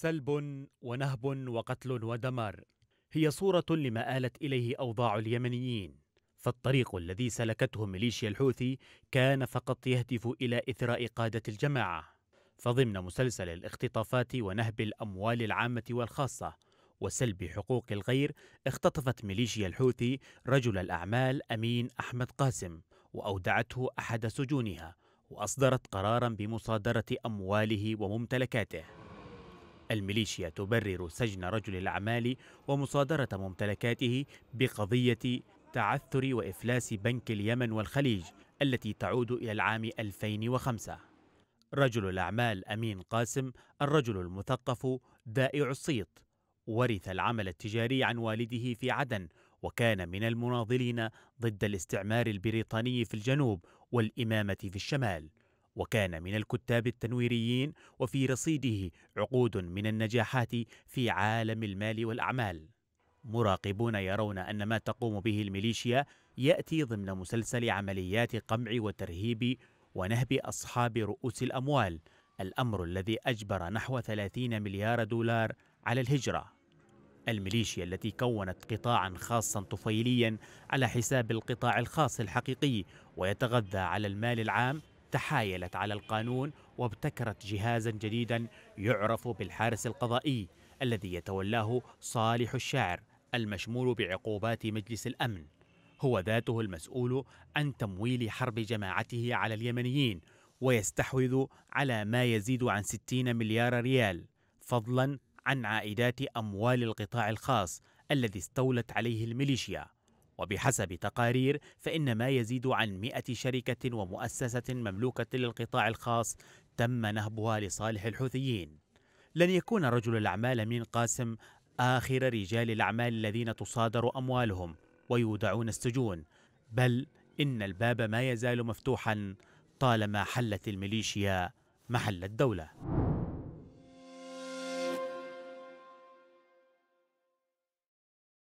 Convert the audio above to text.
سلب ونهب وقتل ودمار هي صورة لما آلت إليه أوضاع اليمنيين فالطريق الذي سلكته ميليشيا الحوثي كان فقط يهدف إلى إثراء قادة الجماعة فضمن مسلسل الاختطافات ونهب الأموال العامة والخاصة وسلب حقوق الغير اختطفت ميليشيا الحوثي رجل الأعمال أمين أحمد قاسم وأودعته أحد سجونها وأصدرت قرارا بمصادرة أمواله وممتلكاته الميليشيا تبرر سجن رجل الأعمال ومصادرة ممتلكاته بقضية تعثر وإفلاس بنك اليمن والخليج التي تعود إلى العام 2005 رجل الأعمال أمين قاسم الرجل المثقف دائع الصيت ورث العمل التجاري عن والده في عدن وكان من المناضلين ضد الاستعمار البريطاني في الجنوب والإمامة في الشمال وكان من الكتاب التنويريين وفي رصيده عقود من النجاحات في عالم المال والاعمال مراقبون يرون ان ما تقوم به الميليشيا ياتي ضمن مسلسل عمليات قمع وترهيب ونهب اصحاب رؤوس الاموال الامر الذي اجبر نحو 30 مليار دولار على الهجره الميليشيا التي كونت قطاعا خاصا طفيليا على حساب القطاع الخاص الحقيقي ويتغذى على المال العام تحايلت على القانون وابتكرت جهازا جديدا يعرف بالحارس القضائي الذي يتولاه صالح الشاعر المشمول بعقوبات مجلس الامن هو ذاته المسؤول عن تمويل حرب جماعته على اليمنيين ويستحوذ على ما يزيد عن 60 مليار ريال فضلا عن عائدات اموال القطاع الخاص الذي استولت عليه الميليشيا وبحسب تقارير فإن ما يزيد عن 100 شركة ومؤسسة مملوكة للقطاع الخاص تم نهبها لصالح الحوثيين لن يكون رجل الأعمال من قاسم آخر رجال الأعمال الذين تصادر أموالهم ويودعون السجون بل إن الباب ما يزال مفتوحا طالما حلت الميليشيا محل الدولة